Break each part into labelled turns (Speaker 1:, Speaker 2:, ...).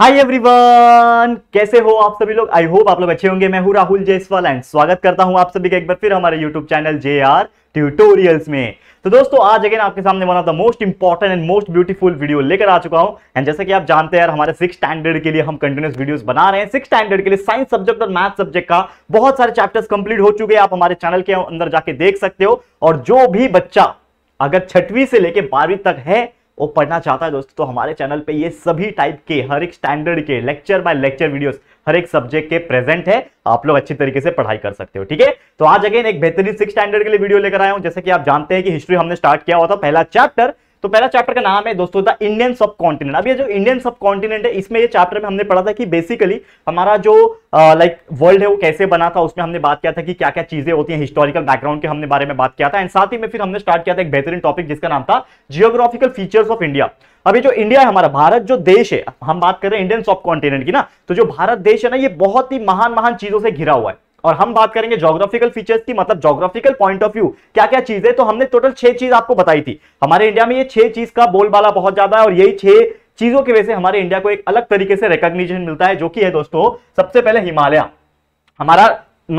Speaker 1: hi everyone कैसे हो आप सभी लोग आई होप आप लोग अच्छे होंगे मैं हूं राहुल जयसवाल एंड स्वागत करता हूं आप सभी का एक बार फिर हमारे YouTube channel J R tutorials में तो दोस्तों आज अगेन आपके सामने one of the most important and most beautiful video लेकर आ चुका हूं एंड जैसे कि आप जानते हैं हमारे सिक्स स्टैंडर्ड के लिए हम कंटिन्यूस वीडियोस बना रहे हैं सिक्स स्टैंडर्ड के लिए साइंस सब्जेक्ट और मैथ सब्जेक्ट का बहुत सारे चैप्टर्स कंप्लीट हो चुके हैं आप हमारे चैनल के अंदर जाके देख सकते हो और जो भी बच्चा अगर छठवीं से लेकर बारहवीं तक है वो पढ़ना चाहता है दोस्तों तो हमारे चैनल पे ये सभी टाइप के हर एक स्टैंडर्ड के लेक्चर बाय लेक्चर वीडियोस हर एक सब्जेक्ट के प्रेजेंट है आप लोग अच्छी तरीके से पढ़ाई कर सकते हो ठीक है तो आज अगेन एक बेहतरीन सिक्स स्टैंडर्ड के लिए वीडियो लेकर आया हूँ जैसे कि आप जानते हैं कि हिस्ट्री हमने स्टार्ट किया हुआ था पहला चैप्टर तो पहला चैप्टर का नाम है दोस्तों द इंडियन सब कॉन्टिनेंट अब ये जो इंडियन सब कॉन्टिनेंट है इसमें ये चैप्टर में हमने पढ़ा था कि बेसिकली हमारा जो लाइक वर्ल्ड है वो कैसे बना था उसमें हमने बात किया था कि क्या क्या चीजें होती हैं हिस्टोरिकल बैकग्राउंड के हमने बारे में बात किया था एंड साथ ही में फिर हमने स्टार्ट किया था एक बेहतरीन टॉपिक जिसका नाम था जियोग्राफिकल फीचर्स ऑफ इंडिया अभी जो इंडिया है हमारा भारत जो देश है हम बात कर रहे हैं इंडियन सब कॉन्टिनेंट की ना तो जो भारत देश है ना ये बहुत ही महान महान चीजों से घिरा हुआ है और हम बात करेंगे जोग्राफिकल फीचर्स की मतलब जोग्राफिकल पॉइंट ऑफ व्यू क्या क्या चीज है तो हमने टोटल छह चीज आपको बताई थी हमारे इंडिया में ये छह चीज का बोलबाला बहुत ज्यादा है और यही छह चीजों की वजह से हमारे इंडिया को एक अलग तरीके से रिकॉग्निशन मिलता है जो कि है दोस्तों सबसे पहले हिमालय हमारा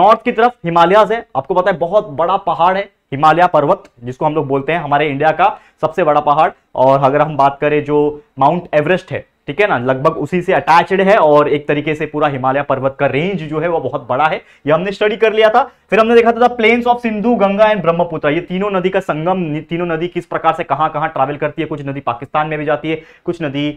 Speaker 1: नॉर्थ की तरफ हिमालयाज है आपको पता है बहुत बड़ा पहाड़ है हिमालय पर्वत जिसको हम लोग बोलते हैं हमारे इंडिया का सबसे बड़ा पहाड़ और अगर हम बात करें जो माउंट एवरेस्ट है ठीक है ना लगभग उसी से अटैचड है और एक तरीके से पूरा हिमालय पर्वत का रेंज जो है वो बहुत बड़ा है ये हमने स्टडी कर लिया था फिर हमने देखा था plains of Sindhu Ganga and Brahmaputra ये तीनों नदी का संगम तीनों नदी किस प्रकार से कहां कहां ट्रैवल करती है कुछ नदी पाकिस्तान में भी जाती है कुछ नदी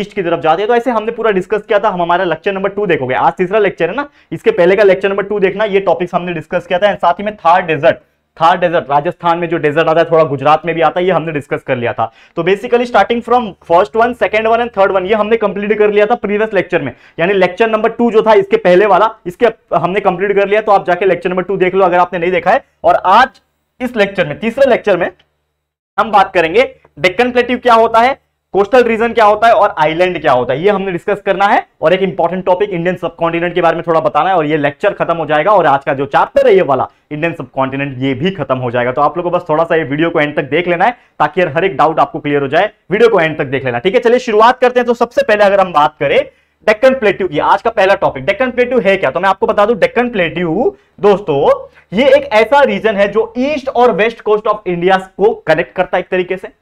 Speaker 1: ईस्ट की तरफ जाती है तो ऐसे हमने पूरा डिस्कस किया था हम हमारा लेक्चर नंबर टू देखोगे आज तीसरा लेक्चर है ना इसके पहले का लेक्चर नंबर टू देखना ये टॉपिक्स हमने डिस्कस किया था एंड साथ ही में थार डेजर्ट थार डेजर्ट राजस्थान में जो डेजर्ट आता है थोड़ा गुजरात में भी आता है ये हमने डिस्कस कर लिया था तो basically starting from first one second one and third one ये हमने कंप्लीट कर लिया था प्रीवियस लेक्चर में यानी लेक्चर नंबर टू जो था इसके पहले वाला इसके हमने कंप्लीट कर लिया तो आप जाके लेक्चर नंबर टू देख लो अगर आपने नहीं देखा है और आज इस लेक्चर में तीसरे लेक्चर में हम बात करेंगे डेक्कन प्लेट्यू क्या होता है कोस्टल रीजन क्या होता है और आइलैंड क्या होता है ये हमने डिस्कस करना है और एक इंपॉर्टेंट टॉपिक इंडियन सब के बारे में थोड़ा बताना है और ये लेक्चर खत्म हो जाएगा और आज का जो चैप्टर है ये वाला इंडियन सब ये भी खत्म हो जाएगा तो आप लोगों को बस थोड़ा सा ये वीडियो को एंड तक देख लेना है ताकि हर एक डाउट आपको क्लियर हो जाए वीडियो को एंड तक देख लेना ठीक है चलिए शुरुआत करते हैं तो सबसे पहले अगर हम बात करें डेक्कन प्लेट्यू की आज का पहला टॉपिक डेक्कन प्लेट्यू है क्या तो मैं आपको बता दूं डेक्कन प्लेट्यू दोस्तों ये एक ऐसा रीजन है जो ईस्ट और वेस्ट कोस्ट ऑफ इंडिया को कनेक्ट करता है एक तरीके से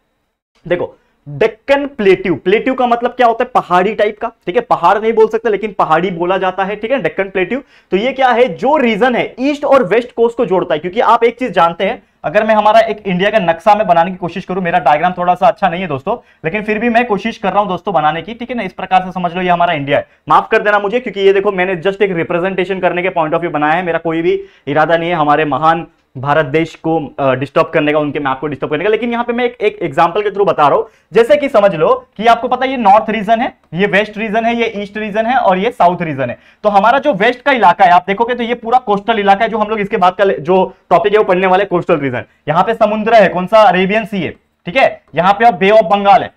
Speaker 1: देखो डेक्कन प्लेट्यू प्लेट्यू का मतलब क्या होता है पहाड़ी टाइप का ठीक है पहाड़ नहीं बोल सकते लेकिन पहाड़ी बोला जाता है ठीक है डेक्कन प्लेट्यू तो ये क्या है जो रीजन है ईस्ट और वेस्ट कोस्ट को जोड़ता है क्योंकि आप एक चीज जानते हैं अगर मैं हमारा एक इंडिया का नक्शा में बनाने की कोशिश करूं मेरा डायग्राम थोड़ा सा अच्छा नहीं है दोस्तों लेकिन फिर भी मैं कोशिश कर रहा हूं दोस्तों बनाने की ठीक है ना इस प्रकार से समझ लो ये हमारा इंडिया है माफ कर देना मुझे क्योंकि ये देखो मैंने जस्ट एक रिप्रेजेंटेशन करने के पॉइंट ऑफ व्यू बनाया है मेरा कोई भी इरादा नहीं है हमारे महान भारत देश को डिस्टर्ब करने का उनके मैप को डिस्टर्ब करने का लेकिन यहाँ पे मैं एक एग्जाम्पल के थ्रू बता रहा हूँ जैसे कि समझ लो कि आपको पता ये नॉर्थ रीजन है ये वेस्ट रीजन है ये ईस्ट रीजन है और ये साउथ रीजन है तो हमारा जो वेस्ट का इलाका है आप देखोगे तो ये पूरा कोस्टल इलाका है जो हम लोग इसके बाद का जो टॉपिक है वो पढ़ने वाले कोस्टल रीजन यहाँ पे समुद्र है कौन सा अरेबियन सी है ठीक है यहाँ पे आप बे ऑफ बंगाल है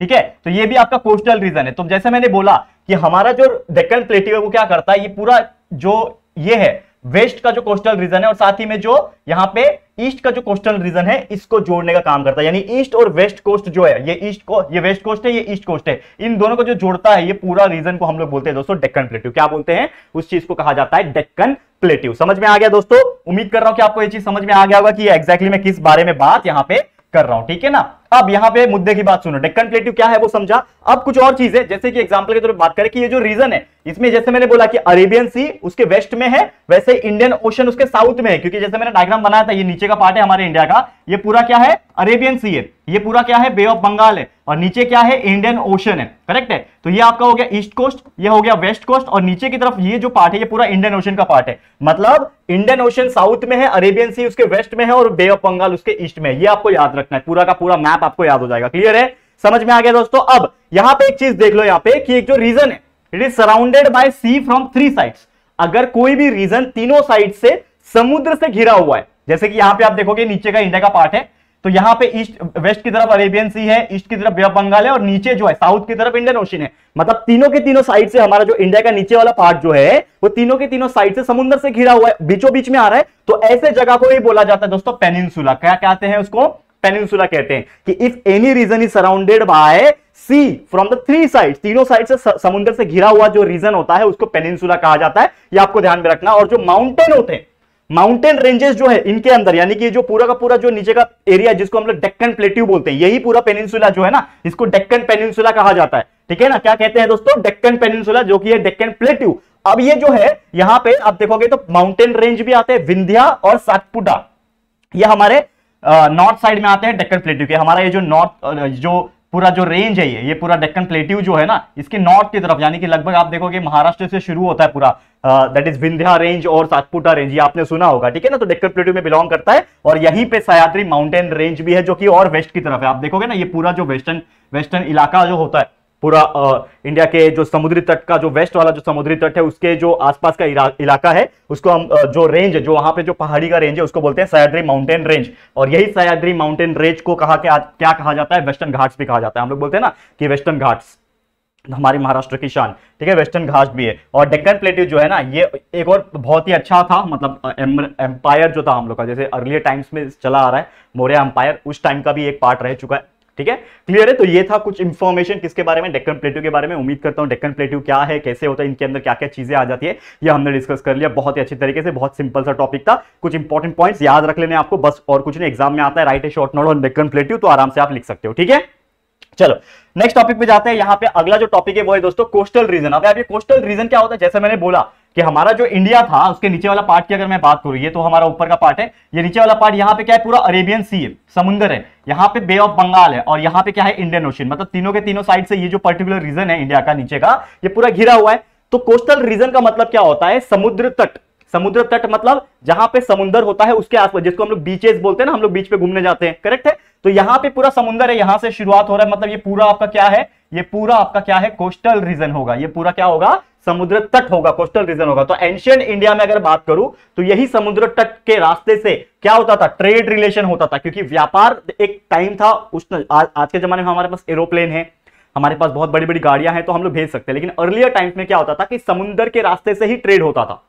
Speaker 1: ठीक है तो ये भी आपका कोस्टल रीजन है तो जैसे मैंने बोला कि हमारा जो डेक्कन है वो क्या करता है ये पूरा जो ये है वेस्ट का जो कोस्टल रीजन है और साथ ही में जो यहाँ पे ईस्ट का जो कोस्टल रीजन है इसको जोड़ने का काम करता है यानी ईस्ट और वेस्ट कोस्ट जो है ये ईस्ट को ये वेस्ट कोस्ट है ये ईस्ट कोस्ट है इन दोनों को जो जोड़ता है ये पूरा रीजन को हम लोग बोलते हैं दोस्तों डेक्कन प्लेट्यू क्या बोलते हैं उस चीज को कहा जाता है डेक्कन प्लेट्यू समझ में आ गया दोस्तों उम्मीद कर रहा हूं कि आपको ये चीज समझ में आ गया होगा कि एग्जैक्टली मैं किस बारे में बात यहाँ पे कर रहा हूं ठीक है ना अब यहां पे मुद्दे की बात सुनो डेक्कन प्लेट्यू क्या है वो समझा अब कुछ और चीजें जैसे कि एग्जांपल के तौर तो पर बात करें कि ये जो रीजन है इसमें जैसे मैंने बोला कि अरेबियन सी उसके वेस्ट में है वैसे इंडियन ओशन उसके साउथ में है क्योंकि जैसे मैंने डायग्राम बनाया था ये नीचे का पार्ट है हमारे इंडिया का ये पूरा क्या है अरेबियन सी है ये पूरा क्या है बे ऑफ बंगाल है और नीचे क्या है इंडियन ओशन है करेक्ट है तो ये आपका हो गया ईस्ट कोस्ट ये हो गया वेस्ट कोस्ट और नीचे की तरफ ये जो पार्ट है ये पूरा इंडियन ओशन का पार्ट है मतलब इंडियन ओशन साउथ में है अरेबियन सी उसके वेस्ट में है और बे ऑफ बंगाल उसके ईस्ट में है ये आपको याद रखना है पूरा का पूरा मैप मैप आपको याद हो जाएगा क्लियर है समझ में आ गया दोस्तों अब यहां पे एक चीज देख लो यहां पे कि एक जो रीजन है it is surrounded by sea from three sides अगर कोई भी रीजन तीनों साइड से समुद्र से घिरा हुआ है जैसे कि यहां पे आप देखोगे नीचे का इंडिया का पार्ट है तो यहां पे ईस्ट वेस्ट की तरफ अरेबियन सी है ईस्ट की तरफ बे बंगाल है और नीचे जो है साउथ की तरफ इंडियन ओशन है मतलब तीनों के तीनों साइड से हमारा जो इंडिया का नीचे वाला पार्ट जो है वो तीनों के तीनों साइड से समुद्र से घिरा हुआ है बीचों बीच में आ रहा है तो ऐसे जगह को ही बोला जाता है दोस्तों पेनिनसुला क्या कहते हैं उसको पेनिनसुला कहते हैं कि if any region is surrounded by sea from the three side तीनों साइड से समुद्र से घिरा हुआ जो रीजन होता है उसको पेनिनसुला कहा जाता है ये आपको ध्यान में रखना और जो माउंटेन होते हैं माउंटेन रेंजेस जो है इनके अंदर यानी कि जो पूरा का पूरा जो नीचे का एरिया जिसको हम लोग डेक्कन प्लेट्यू बोलते हैं यही पूरा पेनिनसुला जो है ना इसको डेक्कन पेनिनसुला कहा जाता है ठीक है ना क्या कहते हैं दोस्तों डेक्कन पेनिनसुला जो कि है डेक्कन प्लेट्यू अब ये जो है यहां पे आप देखोगे तो माउंटेन रेंज भी आते हैं विंध्या और सातपुटा ये हमारे नॉर्थ साइड में आते हैं डेक्कन प्लेट्यू के हमारा ये जो नॉर्थ जो पूरा जो रेंज है ये ये पूरा डेक्कन प्लेट्यू जो है ना इसके नॉर्थ की तरफ यानी कि लगभग आप देखोगे महाराष्ट्र से शुरू होता है पूरा दैट इज विंध्या रेंज और सातपुटा रेंज ये आपने सुना होगा ठीक है ना तो डेक्कन प्लेट्यू में बिलोंग करता है और यहीं पे सयाद्री माउंटेन रेंज भी है जो कि और वेस्ट की तरफ है आप देखोगे ना ये पूरा जो वेस्टर्न वेस्टर्न इलाका जो होता है पूरा इंडिया के जो समुद्री तट का जो वेस्ट वाला जो समुद्री तट है उसके जो आसपास का इलाका है उसको हम जो रेंज जो वहां पे जो पहाड़ी का रेंज है उसको बोलते हैं सयाद्री माउंटेन रेंज और यही सयाद्री माउंटेन रेंज को कहा के क्या कहा जाता है वेस्टर्न घाट्स भी कहा जाता है हम लोग बोलते हैं ना कि वेस्टर्न घाट्स हमारे महाराष्ट्र की शान ठीक है वेस्टर्न घाट भी है और डेक्कन प्लेट्यू जो है ना ये एक और बहुत ही अच्छा था मतलब एम्पायर जो था हम लोग का जैसे अर्लियर टाइम्स में चला आ रहा है मौर्य एम्पायर उस टाइम का भी एक पार्ट रह चुका है ठीक है क्लियर है तो ये था कुछ इन्फॉर्मेशन किसके बारे में डेक्कन प्लेट्यू के बारे में उम्मीद करता हूँ डेक्कन प्लेट्यू क्या है कैसे होता है इनके अंदर क्या क्या चीजें आ जाती है ये हमने डिस्कस कर लिया बहुत ही अच्छी तरीके से बहुत सिंपल सा टॉपिक था कुछ इंपॉर्टेंट पॉइंट्स याद रख लेने आपको बस और कुछ नहीं एग्जाम में आता है write a short note on Deccan plateau तो आराम से आप लिख सकते हो ठीक है चलो नेक्स्ट टॉपिक पे जाते हैं यहाँ पे अगला जो टॉपिक है वो है दोस्तों कोस्टल रीजन अब पे कोस्टल रीजन क्या होता है जैसे मैंने बोला कि हमारा जो इंडिया था उसके नीचे वाला पार्ट की अगर मैं बात करूं ये तो हमारा ऊपर का पार्ट है ये नीचे वाला पार्ट यहाँ पे क्या है पूरा अरेबियन सी है समुंदर है यहाँ पे बे ऑफ बंगाल है और यहाँ पे क्या है इंडियन ओशन मतलब तीनों के तीनों साइड से ये जो पर्टिकुलर रीजन है इंडिया का नीचे का ये पूरा घिरा हुआ है तो कोस्टल रीजन का मतलब क्या होता है समुद्र तट समुद्र तट मतलब जहां पे समुद्र होता है उसके आसपास जिसको हम लोग बीचेस बोलते हैं ना हम लोग बीच पे घूमने जाते हैं करेक्ट है तो यहाँ पे पूरा समुद्र है यहां से शुरुआत हो रहा है मतलब ये पूरा आपका क्या है ये पूरा आपका क्या है कोस्टल रीजन होगा ये पूरा क्या होगा समुद्र तट होगा कोस्टल रीजन होगा तो एंशियंट इंडिया में अगर बात करूं तो यही समुद्र तट के रास्ते से क्या होता था ट्रेड रिलेशन होता था क्योंकि व्यापार एक टाइम था उस आ, आज के जमाने में हमारे पास एरोप्लेन है हमारे पास बहुत बड़ी बड़ी गाड़ियां हैं तो हम लोग भेज सकते हैं लेकिन अर्लियर टाइम्स में क्या होता था कि समुद्र के रास्ते से ही ट्रेड होता था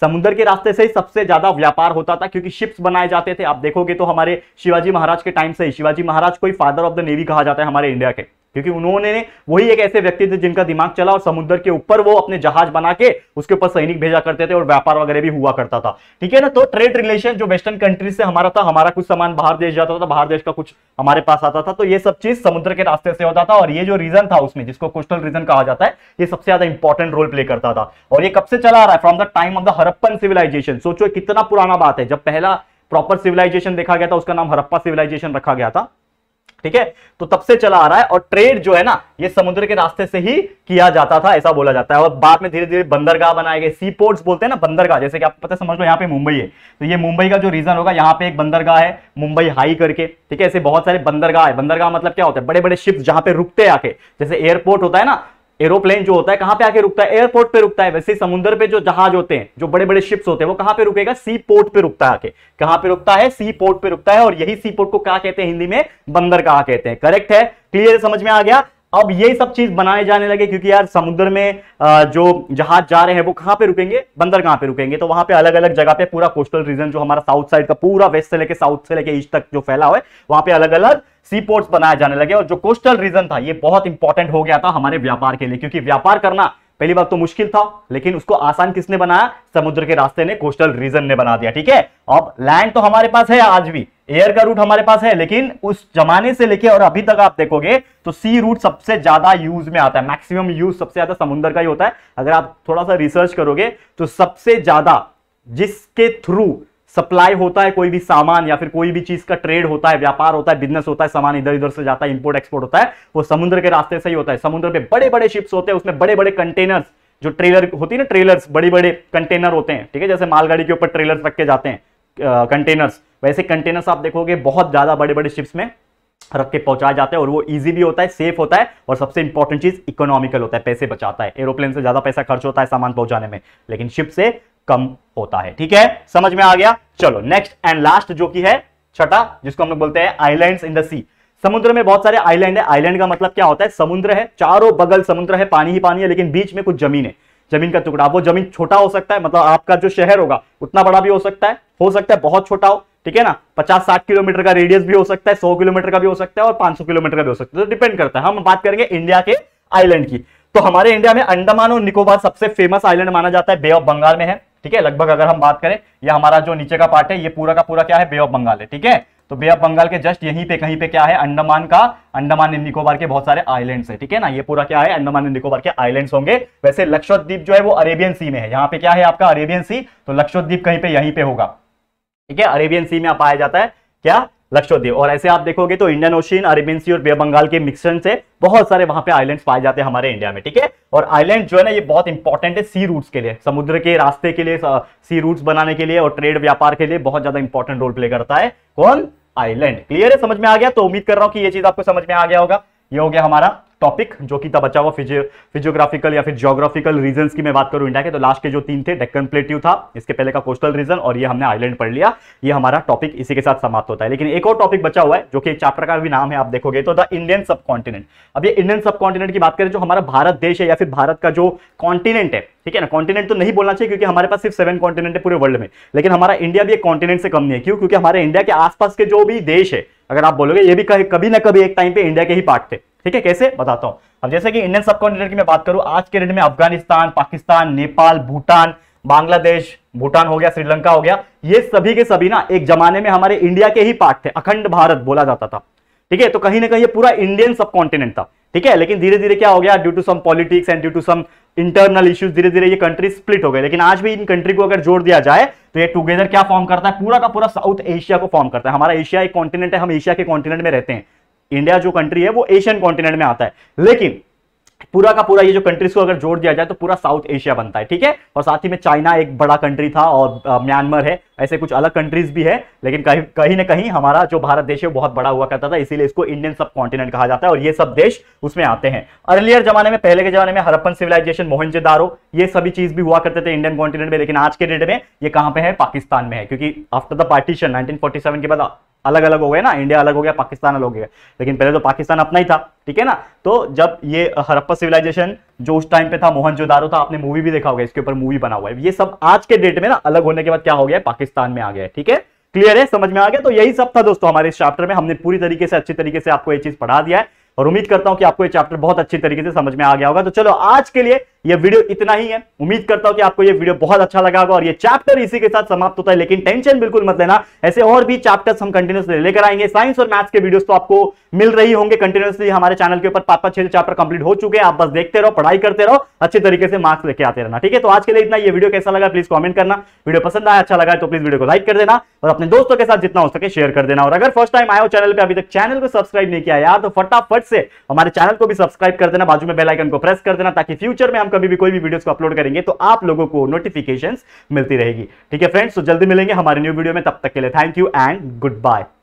Speaker 1: समुद्र के रास्ते से ही सबसे ज्यादा व्यापार होता था क्योंकि शिप्स बनाए जाते थे आप देखोगे तो हमारे शिवाजी महाराज के टाइम से ही शिवाजी महाराज को ही फादर ऑफ द नेवी कहा जाता है हमारे इंडिया के क्योंकि उन्होंने वही एक ऐसे व्यक्ति थे जिनका दिमाग चला और समुद्र के ऊपर वो अपने जहाज बना के उसके ऊपर सैनिक भेजा करते थे और व्यापार वगैरह भी हुआ करता था ठीक है ना तो ट्रेड रिलेशन जो वेस्टर्न कंट्री से हमारा था हमारा कुछ सामान बाहर देश जाता था बाहर देश का कुछ हमारे पास आता था तो ये सब चीज समुद्र के रास्ते से होता था और ये जो रीजन था उसमें जिसको कोस्टल रीजन कहा जाता है ये सबसे ज्यादा इंपॉर्टेंट रोल प्ले करता था और ये कब से चला आ रहा है from the time of the Harappan civilisation सोचो कितना पुराना बात है जब पहला प्रॉपर सिविलाइजेशन देखा गया था उसका नाम हरप्पा सिविलाइजेशन रखा गया था ठीक है तो तब से चला आ रहा है और ट्रेड जो है ना ये समुद्र के रास्ते से ही किया जाता था ऐसा बोला जाता है और बाद में धीरे धीरे बंदरगाह बनाए गए सी पोर्ट्स बोलते हैं ना बंदरगाह जैसे कि आप पता समझ लो यहाँ पे मुंबई है तो ये मुंबई का जो रीजन होगा यहाँ पे एक बंदरगाह है मुंबई हाई करके ठीक है ऐसे बहुत सारे बंदरगाह है बंदरगाह मतलब क्या होता है बड़े बड़े शिप्स जहां पे रुकते आके जैसे एयरपोर्ट होता है ना एरोप्लेन जो होता है कहां पे आके रुकता है एयरपोर्ट पे रुकता है वैसे समुद्र पे जो जहाज होते हैं जो बड़े बड़े शिप्स होते हैं वो कहां पे रुकेगा सी पोर्ट पे रुकता है आके कहां पे रुकता है सी पोर्ट पे रुकता है और यही सी पोर्ट को क्या कहते हैं हिंदी में बंदर कहा कहते हैं करेक्ट है क्लियर समझ में आ गया अब ये सब चीज बनाए जाने लगे क्योंकि यार समुद्र में जो जहाज जा रहे हैं वो कहाँ पे रुकेंगे बंदर कहां पे रुकेंगे तो वहां पे अलग अलग जगह पे पूरा कोस्टल रीजन जो हमारा साउथ साइड का पूरा वेस्ट से लेके साउथ से लेके ईस्ट तक जो फैला हुआ है वहां पे अलग अलग सी पोर्ट्स बनाए जाने लगे और जो कोस्टल रीजन था ये बहुत इंपॉर्टेंट हो गया था हमारे व्यापार के लिए क्योंकि व्यापार करना पहली बात तो मुश्किल था लेकिन उसको आसान किसने बनाया समुद्र के रास्ते ने कोस्टल रीजन ने बना दिया ठीक है अब लैंड तो हमारे पास है आज भी एयर का रूट हमारे पास है लेकिन उस जमाने से लेके और अभी तक आप देखोगे तो सी रूट सबसे ज्यादा यूज में आता है मैक्सिमम यूज सबसे ज्यादा समुद्र का ही होता है अगर आप थोड़ा सा रिसर्च करोगे तो सबसे ज्यादा जिसके थ्रू सप्लाई होता है कोई भी सामान या फिर कोई भी चीज का ट्रेड होता है व्यापार होता है बिजनेस होता है सामान इधर उधर से जाता है इंपोर्ट एक्सपोर्ट होता है वो समुद्र के रास्ते से ही होता है समुद्र पे बड़े बड़े शिप्स होते हैं उसमें बड़े बड़े कंटेनर्स जो ट्रेलर होती है ना ट्रेलर्स बड़े बड़े कंटेनर होते हैं ठीक है जैसे मालगाड़ी के ऊपर ट्रेलर रख के जाते हैं कंटेनर्स वैसे कंटेनर्स आप देखोगे बहुत ज्यादा बड़े बड़े शिप्स में रख के पहुंचाया जाता है और वो इजी भी होता है सेफ होता है और सबसे इंपॉर्टेंट चीज इकोनॉमिकल होता है पैसे बचाता है एरोप्लेन से ज्यादा पैसा खर्च होता है सामान पहुंचाने में लेकिन शिप से कम होता है ठीक है समझ में आ गया चलो नेक्स्ट एंड लास्ट जो कि है छठा जिसको हम लोग बोलते हैं आईलैंड इन द सी समुद्र में बहुत सारे आईलैंड है आईलैंड का मतलब क्या होता है समुद्र है चारों बगल समुद्र है पानी ही पानी है लेकिन बीच में कुछ जमीन है जमीन का टुकड़ा वो जमीन छोटा हो सकता है मतलब आपका जो शहर होगा उतना बड़ा भी हो सकता है हो सकता है बहुत छोटा हो ठीक है ना पचास साठ किलोमीटर का रेडियस भी हो सकता है सौ किलोमीटर का भी हो सकता है और पांच किलोमीटर का भी हो सकता है तो डिपेंड करता है हम बात करेंगे इंडिया के आइलैंड की तो हमारे इंडिया में अंडमान और निकोबार सबसे फेमस आइलैंड माना जाता है बे ऑफ बंगाल में है ठीक है लगभग अगर हम बात करें ये हमारा जो नीचे का पार्ट है ये पूरा का पूरा क्या है बे ऑफ बंगाल है ठीक है तो बे ऑफ बंगाल के जस्ट यहीं पे कहीं पे क्या है अंडमान का अंडमान एंड निकोबार के बहुत सारे आइलैंड्स है ठीक है ना ये पूरा क्या है अंडमान एंड निकोबार के आइलैंड्स होंगे वैसे लक्षद्वीप जो है वो अरेबियन सी में है यहाँ पे क्या है आपका अरेबियन सी तो लक्षद्वीप कहीं पे यहीं पे होगा ठीक है अरेबियन सी में पाया जाता है क्या लक्षद्वीप और ऐसे आप देखोगे तो इंडियन ओशियन अरेबियन सी और बे बंगाल के मिक्सन से बहुत सारे वहां पे आइलैंड्स पाए जाते हैं हमारे इंडिया में ठीक है और आइलैंड जो है ना ये बहुत इंपॉर्टेंट है सी रूट्स के लिए समुद्र के रास्ते के लिए सी रूट्स बनाने के लिए और ट्रेड व्यापार के लिए बहुत ज्यादा इंपॉर्टेंट रोल प्ले करता है कौन आइलैंड क्लियर है समझ में आ गया तो उम्मीद कर रहा हूं कि ये चीज आपको समझ में आ गया होगा ये हो गया हमारा टॉपिक जो कि था अच्छा बचा हुआ फिजियो फिजियोग्राफिकल या फिर जियोग्राफिकल रीजन की मैं बात करूं इंडिया के तो लास्ट के जो तीन थे डेक्कन प्लेट्यू था इसके पहले का कोस्टल रीजन और ये हमने आइलैंड पढ़ लिया ये हमारा टॉपिक इसी के साथ समाप्त होता है लेकिन एक और टॉपिक बचा हुआ है जो कि चैप्टर का भी नाम है आप देखोगे तो द इंडियन सब कॉन्टिनेंट अब ये इंडियन सब कॉन्टिनेंट की बात करें जो हमारा भारत देश है या फिर भारत का जो कॉन्टिनेंट है ठीक है ना कॉन्टिनेंट तो नहीं बोलना चाहिए क्योंकि हमारे पास सिर्फ सेवन कॉन्टिनेंट है पूरे वर्ल्ड में लेकिन हमारा इंडिया भी एक कॉन्टिनेंट से कम नहीं है क्यों क्योंकि हमारे इंडिया के आसपास के जो भी देश है अगर आप बोलोगे ये भी कभी ना कभी एक टाइम पे इंडिया के ही पार्ट थे ठीक है कैसे बताता हूँ अब जैसे कि इंडियन सब कॉन्टिनेंट की मैं बात करूँ आज के डेट में अफगानिस्तान पाकिस्तान नेपाल भूटान बांग्लादेश भूटान हो गया श्रीलंका हो गया ये सभी के सभी ना एक जमाने में हमारे इंडिया के ही पार्ट थे अखंड भारत बोला जाता था ठीक है तो कहीं ना कहीं ये पूरा इंडियन सब कॉन्टिनेंट था ठीक है लेकिन धीरे धीरे क्या हो गया due to some politics and due to some internal issues धीरे धीरे ये कंट्री स्प्लिट हो गए लेकिन आज भी इन कंट्री को अगर जोड़ दिया जाए तो ये टुगेदर क्या फॉर्म करता है पूरा का पूरा साउथ एशिया को फॉर्म करता है हमारा एशिया एक कॉन्टिनेंट है हम एशिया के कॉन्टिनेंट में रहते हैं इंडिया जो कंट्री है वो एशियन कॉन्टिनेंट में आता है लेकिन पूरा का पूरा ये जो कंट्रीज को अगर जोड़ दिया जाए तो पूरा साउथ एशिया बनता है ठीक है और साथ ही में चाइना एक बड़ा कंट्री था और म्यांमार है ऐसे कुछ अलग कंट्रीज भी है लेकिन कहीं कहीं ना कहीं हमारा जो भारत देश है बहुत बड़ा हुआ करता था इसीलिए इसको इंडियन सब कॉन्टिनेंट कहा जाता है और ये सब देश उसमें आते हैं अर्लियर जमाने में पहले के जमाने में हरप्पन सिविलाइजेशन मोहनजेदारो ये सभी चीज भी हुआ करते थे इंडियन कॉन्टिनेंट में लेकिन आज के डेट में ये कहां पर है पाकिस्तान में है क्योंकि आफ्टर द पार्टीशन नाइनटीन के बाद अलग अलग हो गए ना इंडिया अलग हो गया पाकिस्तान अलग हो गया लेकिन पहले तो पाकिस्तान अपना ही था ठीक है ना तो जब ये हरप्पा सिविलाइजेशन जो उस टाइम पे था मोहनजोदारो था आपने मूवी भी देखा होगा इसके ऊपर मूवी बना हुआ है ये सब आज के डेट में ना अलग होने के बाद क्या हो गया पाकिस्तान में आ गया है ठीक है क्लियर है समझ में आ गया तो यही सब था दोस्तों हमारे इस चैप्टर में हमने पूरी तरीके से अच्छी तरीके से आपको ये चीज पढ़ा दिया है और उम्मीद करता हूं कि आपको ये चैप्टर बहुत अच्छी तरीके से समझ में आ गया होगा तो चलो आज के लिए ये वीडियो इतना ही है उम्मीद करता हूं कि आपको ये वीडियो बहुत अच्छा लगा होगा और ये चैप्टर इसी के साथ समाप्त होता है लेकिन टेंशन बिल्कुल मत लेना ऐसे और भी चैप्टर्स हम कंटिन्यूसली लेकर आएंगे साइंस और मैथ्स के वीडियोस तो आपको मिल रही होंगे कंटिन्यूसली हमारे चैनल के ऊपर पापा छह चैप्टर कंप्लीट हो चुके हैं आप बस देखते रहो पढ़ाई करते रहो अच्छे तरीके से मार्क्स लेके आते रहना ठीक है तो आज के लिए इतना ये वीडियो कैसा लगा प्लीज कॉमेंट करना वीडियो पसंद आया अच्छा लगा तो प्लीज वीडियो को लाइक कर देना और अपने दोस्तों के साथ जितना हो सके शेयर कर देना और अगर फर्स्ट टाइम आए हो चैनल पर अभी तक चैनल को सब्सक्राइब नहीं किया यार तो फटाफट से हमारे चैनल को भी सब्सक्राइब कर देना बाजू में बेलाइकन को प्रेस कर देना ताकि फ्यूचर में हम कभी भी कोई भी वीडियोस को अपलोड करेंगे तो आप लोगों को नोटिफिकेशन मिलती रहेगी ठीक है फ्रेंड्स तो जल्दी मिलेंगे हमारे न्यू वीडियो में तब तक के लिए thank you and good bye